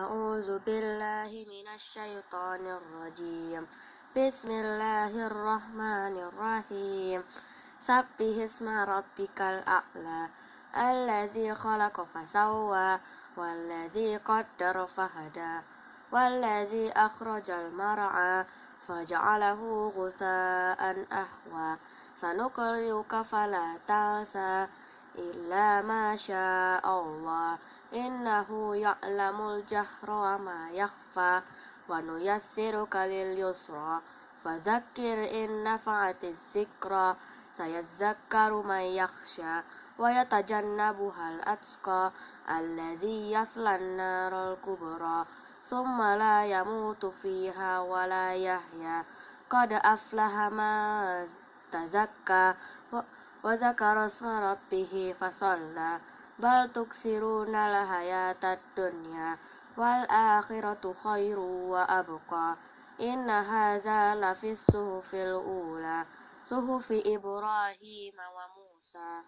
أعوذ بالله من الشيطان الرجيم بسم الله الرحمن الرحيم سبح اسم ربك الأعلى الذي خلق فسوى والذي قدر فهدى والذي أخرج المرعى فجعله غثاء أحوى سنقرئك فلا تنسى إلا ما شاء الله إنه يعلم الجهر وما يخفى ونيسرك لليسرى فذكر إن نفعت الذكرى سيذكر من يخشى ويتجنبها الأتقى الذي يصلى النار الكبرى ثم لا يموت فيها ولا يحيا قد أفلح ما تزكى وذكر اسم ربه فصلى بل تكسرون الحياة الدنيا والآخرة خير وأبقى إن هذا لفي الصحف الأولى صحف إبراهيم وموسى